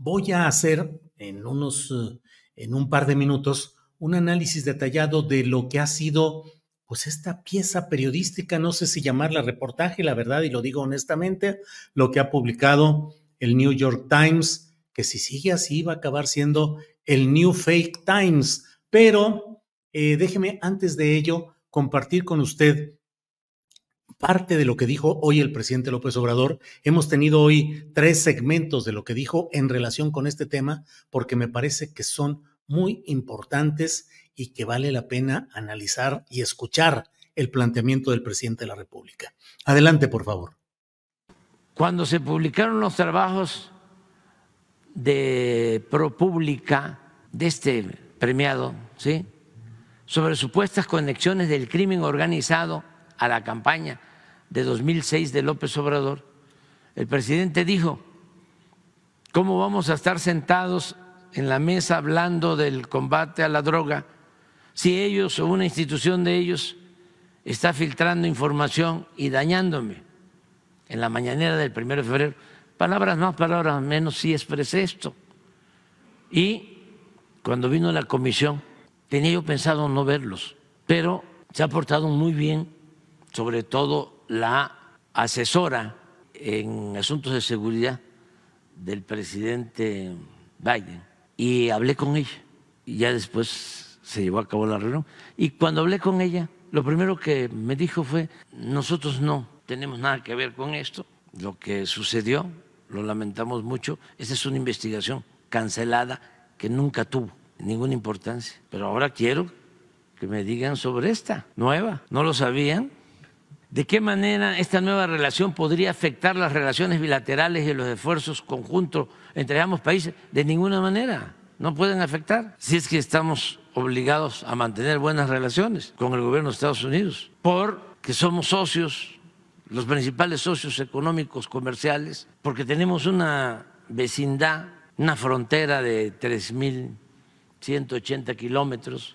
Voy a hacer en unos, eh, en un par de minutos, un análisis detallado de lo que ha sido, pues, esta pieza periodística, no sé si llamarla reportaje, la verdad, y lo digo honestamente, lo que ha publicado el New York Times, que si sigue así va a acabar siendo el New Fake Times. Pero eh, déjeme antes de ello compartir con usted parte de lo que dijo hoy el presidente López Obrador. Hemos tenido hoy tres segmentos de lo que dijo en relación con este tema, porque me parece que son muy importantes y que vale la pena analizar y escuchar el planteamiento del presidente de la República. Adelante, por favor. Cuando se publicaron los trabajos de ProPública, de este premiado, ¿sí? sobre supuestas conexiones del crimen organizado a la campaña de 2006 de López Obrador, el presidente dijo, ¿cómo vamos a estar sentados en la mesa hablando del combate a la droga si ellos o una institución de ellos está filtrando información y dañándome? En la mañanera del 1 de febrero, palabras más, palabras menos, sí expresé esto. Y cuando vino la comisión, tenía yo pensado no verlos, pero se ha portado muy bien, sobre todo la asesora en asuntos de seguridad del presidente Biden y hablé con ella. Y ya después se llevó a cabo la reunión. Y cuando hablé con ella, lo primero que me dijo fue, nosotros no tenemos nada que ver con esto, lo que sucedió, lo lamentamos mucho, esa es una investigación cancelada que nunca tuvo ninguna importancia. Pero ahora quiero que me digan sobre esta nueva. No lo sabían, de qué manera esta nueva relación podría afectar las relaciones bilaterales y los esfuerzos conjuntos entre ambos países. De ninguna manera, no pueden afectar si es que estamos obligados a mantener buenas relaciones con el gobierno de Estados Unidos, porque somos socios, los principales socios económicos comerciales, porque tenemos una vecindad, una frontera de 3.180 kilómetros,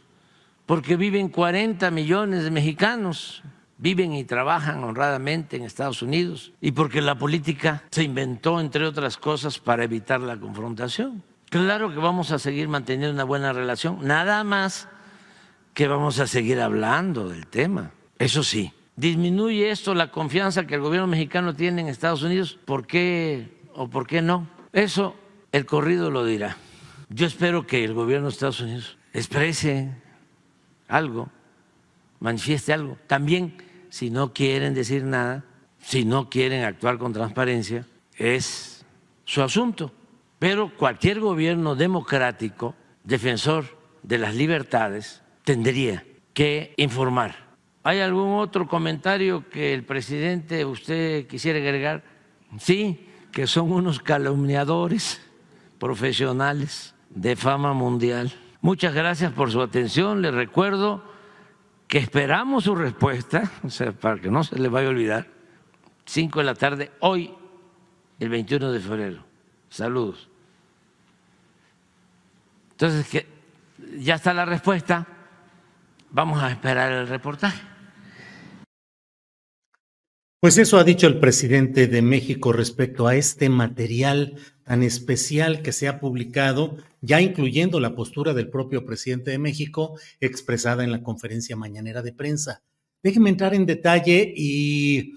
porque viven 40 millones de mexicanos viven y trabajan honradamente en Estados Unidos y porque la política se inventó, entre otras cosas, para evitar la confrontación. Claro que vamos a seguir manteniendo una buena relación, nada más que vamos a seguir hablando del tema. Eso sí, ¿disminuye esto la confianza que el gobierno mexicano tiene en Estados Unidos? ¿Por qué o por qué no? Eso el corrido lo dirá. Yo espero que el gobierno de Estados Unidos exprese algo, manifieste algo. También si no quieren decir nada, si no quieren actuar con transparencia, es su asunto. Pero cualquier gobierno democrático, defensor de las libertades, tendría que informar. ¿Hay algún otro comentario que el presidente usted quisiera agregar? Sí, que son unos calumniadores profesionales de fama mundial. Muchas gracias por su atención. Les recuerdo que esperamos su respuesta, o sea, para que no se le vaya a olvidar, 5 de la tarde, hoy, el 21 de febrero. Saludos. Entonces, que ya está la respuesta, vamos a esperar el reportaje. Pues eso ha dicho el presidente de México respecto a este material tan especial que se ha publicado, ya incluyendo la postura del propio presidente de México expresada en la conferencia mañanera de prensa. Déjenme entrar en detalle y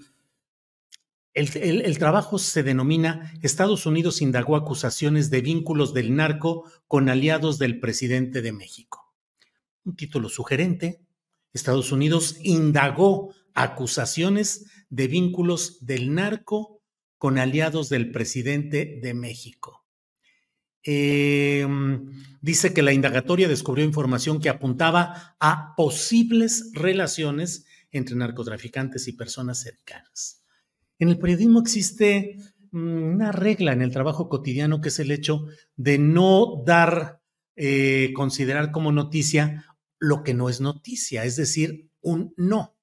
el, trabajo se denomina Estados Unidos indagó acusaciones de vínculos del narco con aliados del presidente de México. Un título sugerente. Estados Unidos indagó acusaciones de vínculos del narco con aliados del presidente de México. Em, dice que la indagatoria descubrió información que apuntaba a posibles relaciones entre narcotraficantes y personas cercanas. En el periodismo existe mm, una regla en el trabajo cotidiano que es el hecho de no dar, eh, considerar como noticia lo que no es noticia, es decir, un no.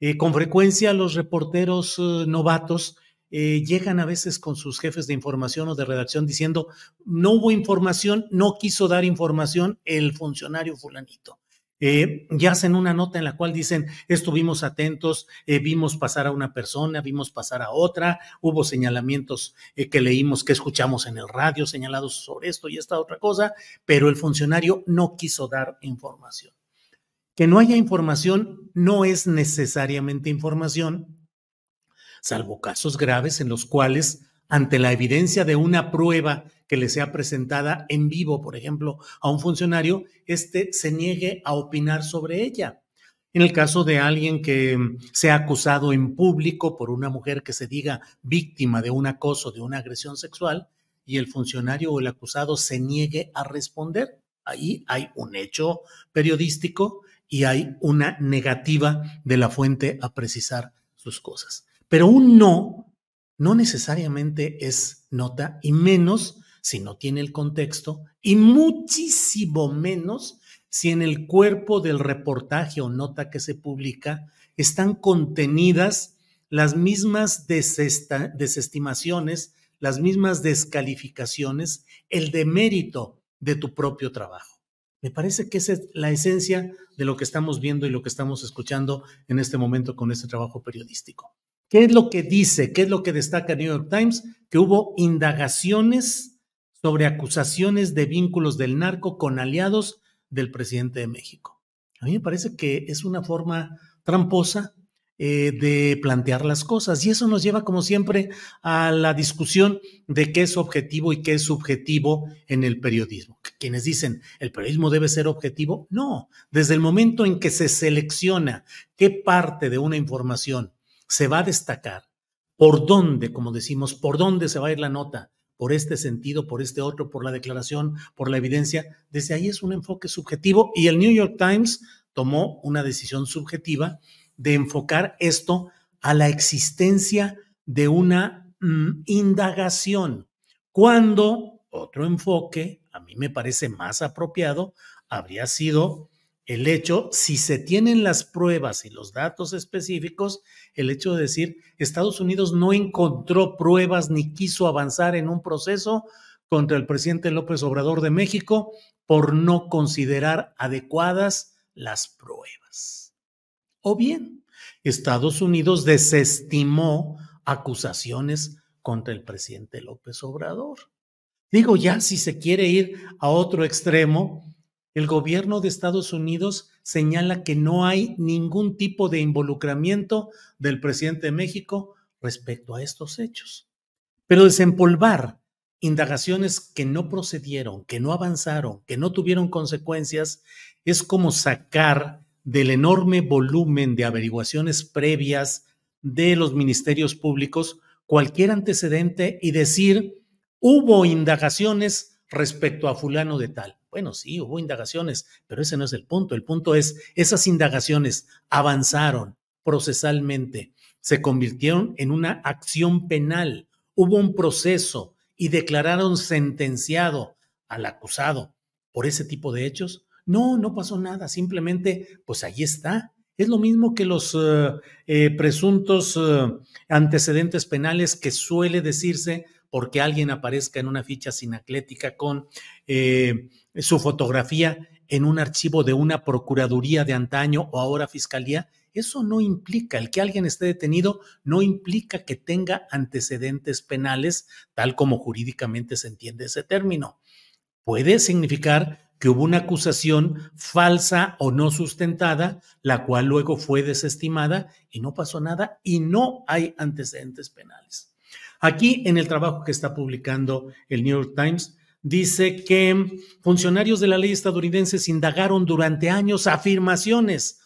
Eh, con frecuencia los reporteros eh, novatos eh, llegan a veces con sus jefes de información o de redacción diciendo, no hubo información, no quiso dar información el funcionario fulanito. Eh, y hacen una nota en la cual dicen, estuvimos atentos, eh, vimos pasar a una persona, vimos pasar a otra, hubo señalamientos eh, que leímos, que escuchamos en el radio, señalados sobre esto y esta otra cosa, pero el funcionario no quiso dar información. Que no haya información no es necesariamente información, salvo casos graves en los cuales, ante la evidencia de una prueba que le sea presentada en vivo, por ejemplo, a un funcionario, éste se niegue a opinar sobre ella. En el caso de alguien que sea acusado en público por una mujer que se diga víctima de un acoso, de una agresión sexual, y el funcionario o el acusado se niegue a responder, ahí hay un hecho periodístico y hay una negativa de la fuente a precisar sus cosas. Pero un no no necesariamente es nota y menos si no tiene el contexto y muchísimo menos si en el cuerpo del reportaje o nota que se publica están contenidas las mismas desestimaciones, las mismas descalificaciones, el demérito de tu propio trabajo. Me parece que esa es la esencia de lo que estamos viendo y lo que estamos escuchando en este momento con este trabajo periodístico. ¿Qué es lo que dice? ¿Qué es lo que destaca New York Times? Que hubo indagaciones sobre acusaciones de vínculos del narco con aliados del presidente de México. A mí me parece que es una forma tramposa eh, de plantear las cosas y eso nos lleva como siempre a la discusión de qué es objetivo y qué es subjetivo en el periodismo. Quienes dicen el periodismo debe ser objetivo, no. Desde el momento en que se selecciona qué parte de una información se va a destacar. ¿Por dónde, como decimos, por dónde se va a ir la nota? por este sentido, por este otro, por la declaración, por la evidencia. Desde ahí es un enfoque subjetivo y el New York Times tomó una decisión subjetiva de enfocar esto a la existencia de una mm, indagación, cuando otro enfoque, a mí me parece más apropiado, habría sido el hecho, si se tienen las pruebas y los datos específicos, el hecho de decir Estados Unidos no encontró pruebas ni quiso avanzar en un proceso contra el presidente López Obrador de México por no considerar adecuadas las pruebas. O bien, Estados Unidos desestimó acusaciones contra el presidente López Obrador. Digo, ya si se quiere ir a otro extremo, el gobierno de Estados Unidos señala que no hay ningún tipo de involucramiento del presidente de México respecto a estos hechos. Pero desempolvar indagaciones que no procedieron, que no avanzaron, que no tuvieron consecuencias, es como sacar del enorme volumen de averiguaciones previas de los ministerios públicos cualquier antecedente y decir, hubo indagaciones respecto a fulano de tal. Bueno, sí, hubo indagaciones, pero ese no es el punto. El punto es, esas indagaciones avanzaron procesalmente, se convirtieron en una acción penal, hubo un proceso y declararon sentenciado al acusado por ese tipo de hechos. No, no pasó nada, simplemente, pues ahí está, es lo mismo que los eh, eh, presuntos eh, antecedentes penales que suele decirse porque alguien aparezca en una ficha sinaclética con eh, su fotografía en un archivo de una procuraduría de antaño o ahora fiscalía, eso no implica, el que alguien esté detenido no implica que tenga antecedentes penales, tal como jurídicamente se entiende ese término. Puede significar que hubo una acusación falsa o no sustentada, la cual luego fue desestimada y no pasó nada y no hay antecedentes penales. Aquí en el trabajo que está publicando el New York Times, dice que funcionarios de la ley estadounidense indagaron durante años afirmaciones,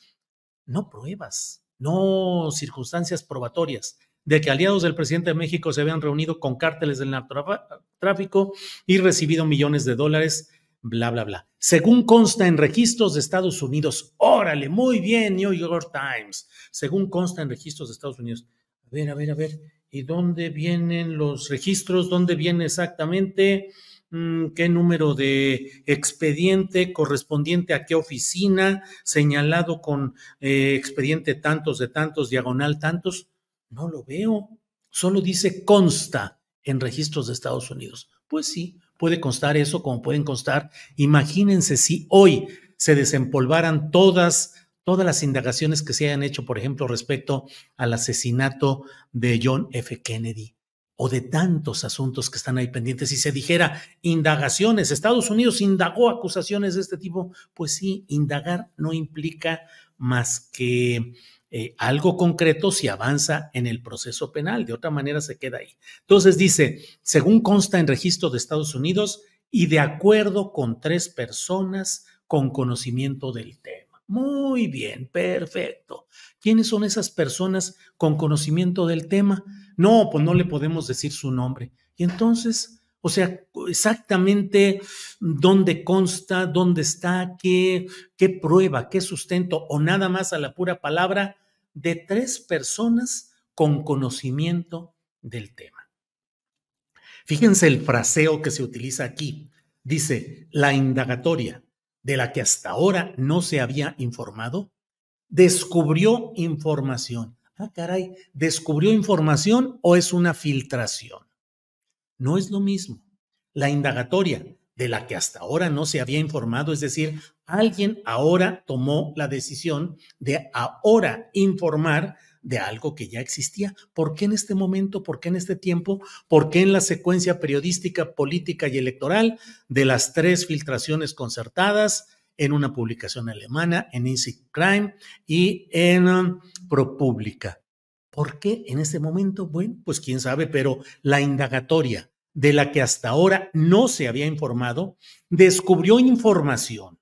no pruebas, no circunstancias probatorias, de que aliados del presidente de México se habían reunido con cárteles del narcotráfico y recibido millones de dólares, bla, bla, bla. Según consta en registros de Estados Unidos, órale, muy bien, New York Times, según consta en registros de Estados Unidos. A ver, a ver, a ver, ¿y dónde vienen los registros? ¿Dónde viene exactamente? Mm, qué número de expediente correspondiente a qué oficina, señalado con eh, expediente tantos de tantos, diagonal tantos. No lo veo. Solo dice consta en registros de Estados Unidos. Pues sí, puede constar eso como pueden constar. Imagínense si hoy se desempolvaran todas todas las indagaciones que se hayan hecho, por ejemplo, respecto al asesinato de John F. Kennedy o de tantos asuntos que están ahí pendientes. Si se dijera indagaciones, Estados Unidos indagó acusaciones de este tipo, pues sí, indagar no implica más que eh, algo concreto si avanza en el proceso penal, de otra manera se queda ahí. Entonces dice, según consta en registro de Estados Unidos y de acuerdo con tres personas con conocimiento del tema. Muy bien, perfecto. ¿Quiénes son esas personas con conocimiento del tema? No, pues no le podemos decir su nombre. Y entonces, o sea, exactamente dónde consta, dónde está, qué, qué prueba, qué sustento, o nada más a la pura palabra de tres personas con conocimiento del tema. Fíjense el fraseo que se utiliza aquí. Dice, la indagatoria de la que hasta ahora no se había informado, descubrió información. Ah, caray, ¿descubrió información o es una filtración? No es lo mismo. La indagatoria, de la que hasta ahora no se había informado, es decir, alguien ahora tomó la decisión de ahora informar de algo que ya existía. ¿Por qué en este momento? ¿Por qué en este tiempo? ¿Por qué en la secuencia periodística, política y electoral de las tres filtraciones concertadas? en una publicación alemana, en Easy Crime y en um, ProPublica. ¿Por qué en ese momento? Bueno, pues quién sabe, pero la indagatoria de la que hasta ahora no se había informado, descubrió información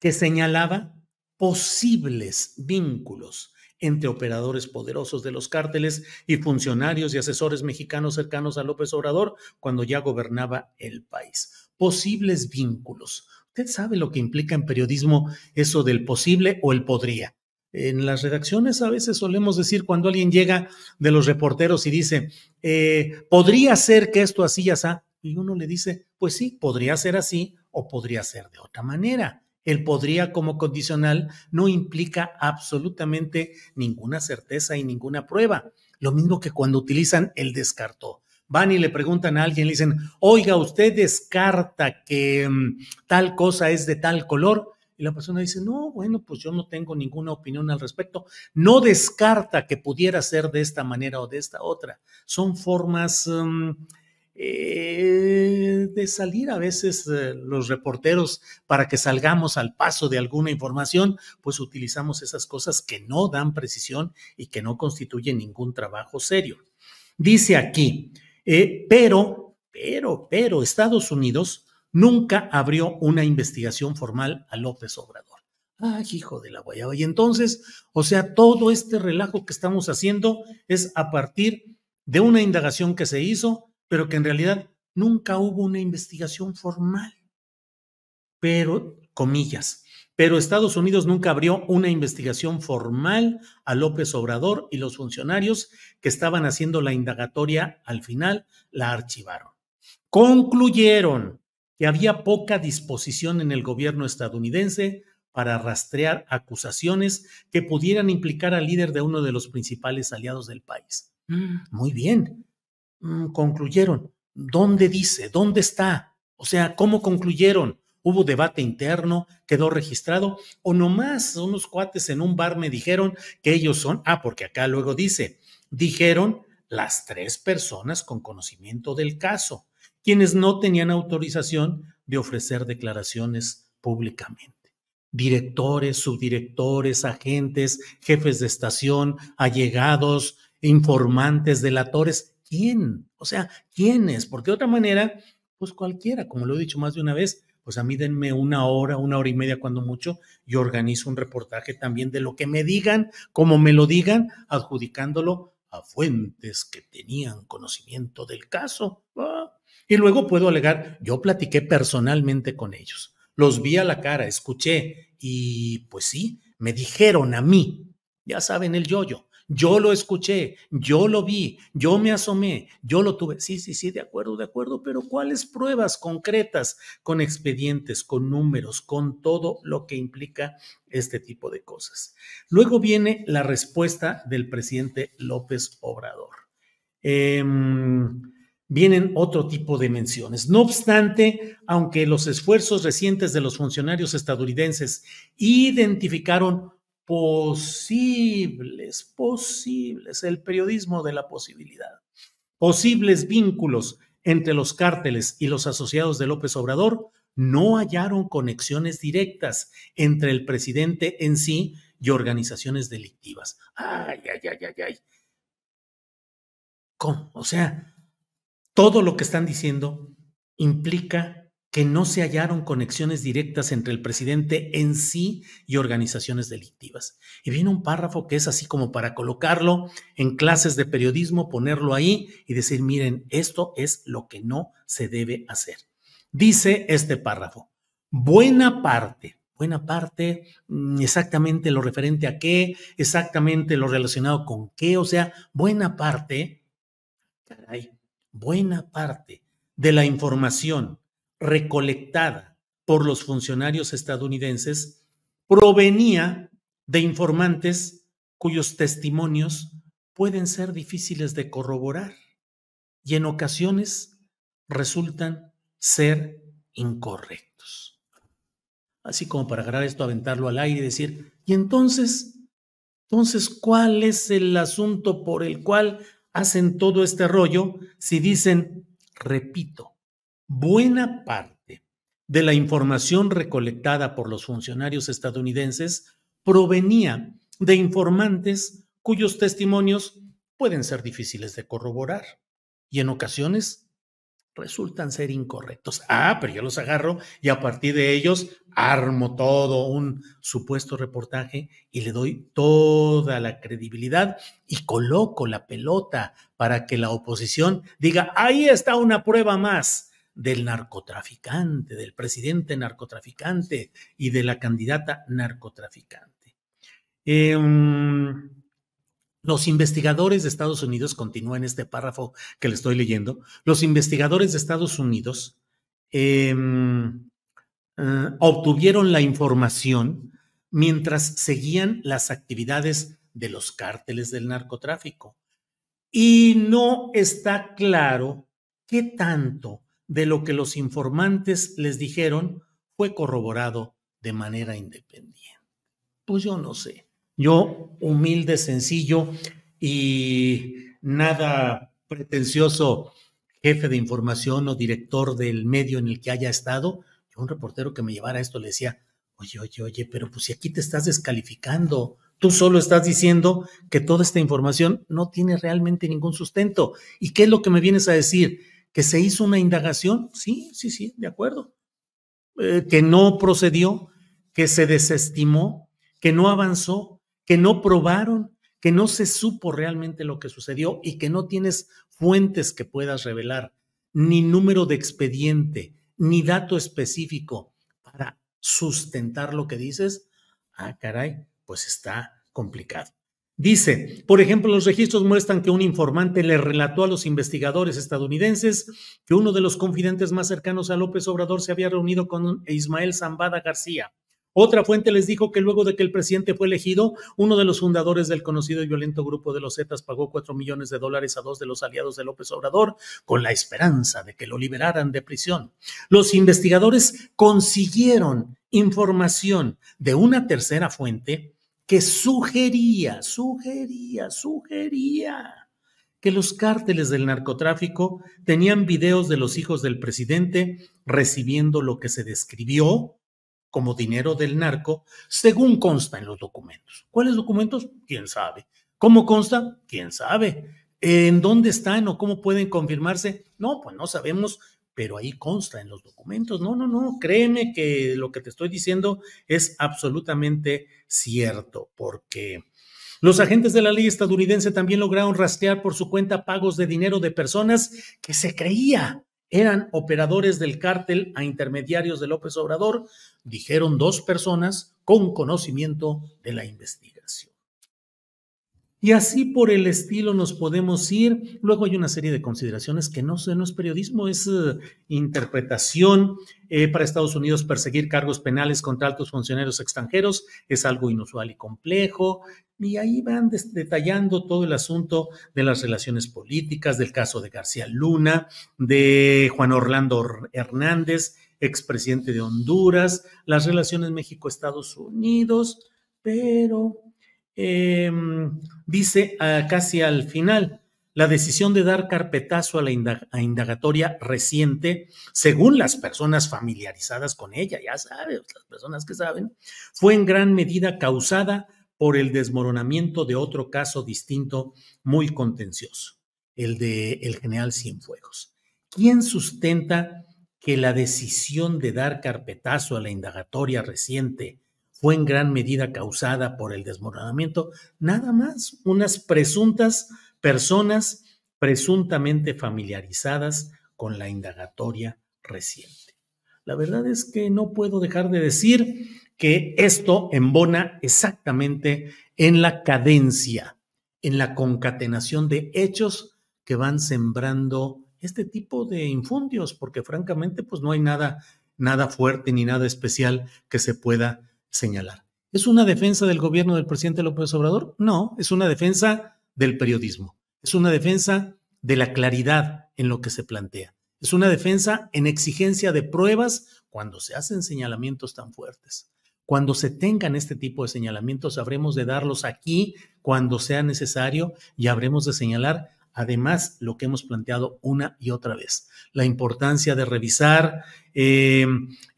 que señalaba posibles vínculos entre operadores poderosos de los cárteles y funcionarios y asesores mexicanos cercanos a López Obrador cuando ya gobernaba el país. Posibles vínculos, Usted sabe lo que implica en periodismo eso del posible o el podría. En las redacciones a veces solemos decir cuando alguien llega de los reporteros y dice, eh, podría ser que esto así ya sea, y uno le dice, pues sí, podría ser así o podría ser de otra manera. El podría como condicional no implica absolutamente ninguna certeza y ninguna prueba. Lo mismo que cuando utilizan el descartó van y le preguntan a alguien, le dicen, oiga, usted descarta que mm, tal cosa es de tal color. Y la persona dice, no, bueno, pues yo no tengo ninguna opinión al respecto. No descarta que pudiera ser de esta manera o de esta otra. Son formas mm, eh, de salir a veces eh, los reporteros para que salgamos al paso de alguna información, pues utilizamos esas cosas que no dan precisión y que no constituyen ningún trabajo serio. Dice aquí, eh, pero, pero, pero Estados Unidos nunca abrió una investigación formal a López Obrador. ¡Ay, hijo de la guayaba. Y entonces, o sea, todo este relajo que estamos haciendo es a partir de una indagación que se hizo, pero que en realidad nunca hubo una investigación formal. Pero, comillas, pero Estados Unidos nunca abrió una investigación formal a López Obrador y los funcionarios que estaban haciendo la indagatoria al final la archivaron. Concluyeron que había poca disposición en el gobierno estadounidense para rastrear acusaciones que pudieran implicar al líder de uno de los principales aliados del país. Mm. muy bien, mm, concluyeron. ¿Dónde dice? ¿Dónde está? O sea, ¿cómo concluyeron? hubo debate interno, quedó registrado, o nomás unos cuates en un bar me dijeron que ellos son, ah, porque acá luego dice, dijeron las tres personas con conocimiento del caso, quienes no tenían autorización de ofrecer declaraciones públicamente. Directores, subdirectores, agentes, jefes de estación, allegados, informantes, delatores. ¿Quién? O sea, ¿quiénes? Porque de otra manera, pues cualquiera, como lo he dicho más de una vez, pues a mí denme una hora, una hora y media cuando mucho, y organizo un reportaje también de lo que me digan, como me lo digan, adjudicándolo a fuentes que tenían conocimiento del caso. y luego puedo alegar, yo platiqué personalmente con ellos, los vi a la cara, escuché, y pues sí, me dijeron a mí, ya saben el yoyo, yo lo escuché, yo lo vi, yo me asomé, yo lo tuve. Sí, sí, sí, de acuerdo, de acuerdo, pero ¿cuáles pruebas concretas con expedientes, con números, con todo lo que implica este tipo de cosas? Luego viene la respuesta del presidente López Obrador. Em, vienen otro tipo de menciones. No obstante, aunque los esfuerzos recientes de los funcionarios estadounidenses identificaron posibles, posibles, el periodismo de la posibilidad, posibles vínculos entre los cárteles y los asociados de López Obrador no hallaron conexiones directas entre el presidente en sí y organizaciones delictivas. Ay, ay, ay, ay, O sea, todo lo que están diciendo implica que no se hallaron conexiones directas entre el presidente en sí y organizaciones delictivas. Y viene un párrafo que es así como para colocarlo en clases de periodismo, ponerlo ahí y decir, miren, esto es lo que no se debe hacer. Dice este párrafo, buena parte, buena parte, mm, exactamente lo referente a qué, exactamente lo relacionado con qué, o sea, buena parte, caray, buena parte de la información recolectada por los funcionarios estadounidenses provenía de informantes cuyos testimonios pueden ser difíciles de corroborar y en ocasiones resultan ser incorrectos. Así como para agarrar esto, aventarlo al aire y decir, y entonces, entonces, ¿cuál es el asunto por el cual hacen todo este rollo si dicen, repito, Buena parte de la información recolectada por los funcionarios estadounidenses provenía de informantes cuyos testimonios pueden ser difíciles de corroborar y en ocasiones resultan ser incorrectos. Ah, pero yo los agarro y a partir de ellos armo todo un supuesto reportaje y le doy toda la credibilidad y coloco la pelota para que la oposición diga, ahí está una prueba más del narcotraficante, del presidente narcotraficante y de la candidata narcotraficante. Em, los investigadores de Estados Unidos, continúa en este párrafo que le estoy leyendo, los investigadores de Estados Unidos em, eh, obtuvieron la información mientras seguían las actividades de los cárteles del narcotráfico. Y no está claro qué tanto de lo que los informantes les dijeron fue corroborado de manera independiente. Pues yo no sé. Yo, humilde, sencillo y nada pretencioso jefe de información o director del medio en el que haya estado, yo un reportero que me llevara esto le decía, oye, oye, oye, pero pues si aquí te estás descalificando, tú solo estás diciendo que toda esta información no tiene realmente ningún sustento. ¿Y qué es lo que me vienes a decir? que se hizo una indagación, sí, sí, sí, de acuerdo, eh, que no procedió, que se desestimó, que no avanzó, que no probaron, que no se supo realmente lo que sucedió y que no tienes fuentes que puedas revelar, ni número de expediente, ni dato específico para sustentar lo que dices, ah, caray, pues está complicado. Dice, por ejemplo, los registros muestran que un informante le relató a los investigadores estadounidenses que uno de los confidentes más cercanos a López Obrador se había reunido con Ismael Zambada García. Otra fuente les dijo que luego de que el presidente fue elegido, uno de los fundadores del conocido y violento grupo de los Zetas pagó cuatro millones de dólares a dos de los aliados de López Obrador con la esperanza de que lo liberaran de prisión. Los investigadores consiguieron información de una tercera fuente que sugería, sugería, sugería que los cárteles del narcotráfico tenían videos de los hijos del presidente recibiendo lo que se describió como dinero del narco, según consta en los documentos. ¿Cuáles documentos? ¿Quién sabe? ¿Cómo consta? ¿Quién sabe? ¿En dónde están o cómo pueden confirmarse? No, pues no sabemos, pero ahí consta en los documentos. No, no, no, créeme que lo que te estoy diciendo es absolutamente cierto, porque los agentes de la ley estadounidense también lograron rastrear por su cuenta pagos de dinero de personas que se creía eran operadores del cártel a intermediarios de López Obrador, dijeron dos personas con conocimiento de la investigación. Y así por el estilo nos podemos ir. Luego hay una serie de consideraciones que no, no es periodismo, es eh, interpretación. Eh, para Estados Unidos perseguir cargos penales contra altos funcionarios extranjeros es algo inusual y complejo. Y ahí van detallando todo el asunto de las relaciones políticas, del caso de García Luna, de Juan Orlando Hernández, expresidente de Honduras, las relaciones México-Estados Unidos, pero Em, dice ah, casi al final, la decisión de dar carpetazo a la indagatoria reciente, según las personas familiarizadas con ella, ya sabes, las personas que saben, fue en gran medida causada por el desmoronamiento de otro caso distinto muy contencioso, el de el general Cienfuegos. ¿Quién sustenta que la decisión de dar carpetazo a la indagatoria reciente, fue en gran medida causada por el desmoronamiento, nada más unas presuntas personas presuntamente familiarizadas con la indagatoria reciente. La verdad es que no puedo dejar de decir que esto embona exactamente en la cadencia, en la concatenación de hechos que van sembrando este tipo de infundios, porque francamente pues no hay nada nada fuerte ni nada especial que se pueda señalar. ¿Es una defensa del gobierno del presidente López Obrador? No, es una defensa del periodismo, es una defensa de la claridad en lo que se plantea, es una defensa en exigencia de pruebas cuando se hacen señalamientos tan fuertes. Cuando se tengan este tipo de señalamientos, habremos de darlos aquí cuando sea necesario y habremos de señalar además lo que hemos planteado una y otra vez, la importancia de revisar eh,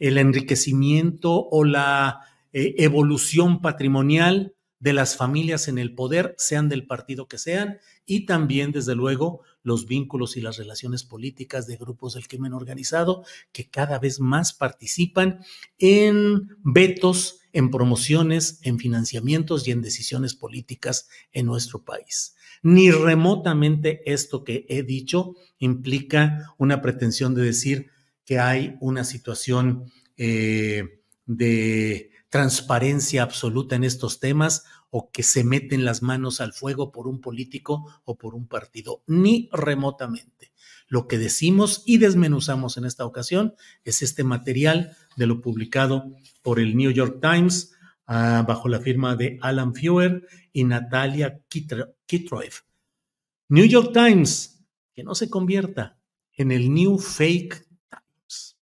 el enriquecimiento o la eh, evolución patrimonial de las familias en el poder, sean del partido que sean, y también, desde luego, los vínculos y las relaciones políticas de grupos del crimen organizado que cada vez más participan en vetos, en promociones, en financiamientos y en decisiones políticas en nuestro país. Ni remotamente esto que he dicho implica una pretensión de decir que hay una situación eh, de transparencia absoluta en estos temas o que se meten las manos al fuego por un político o por un partido, ni remotamente. Lo que decimos y desmenuzamos en esta ocasión es este material de lo publicado por el New York Times ah, bajo la firma de Alan Feuer y Natalia Kitroev. New York Times, que no se convierta en el New Fake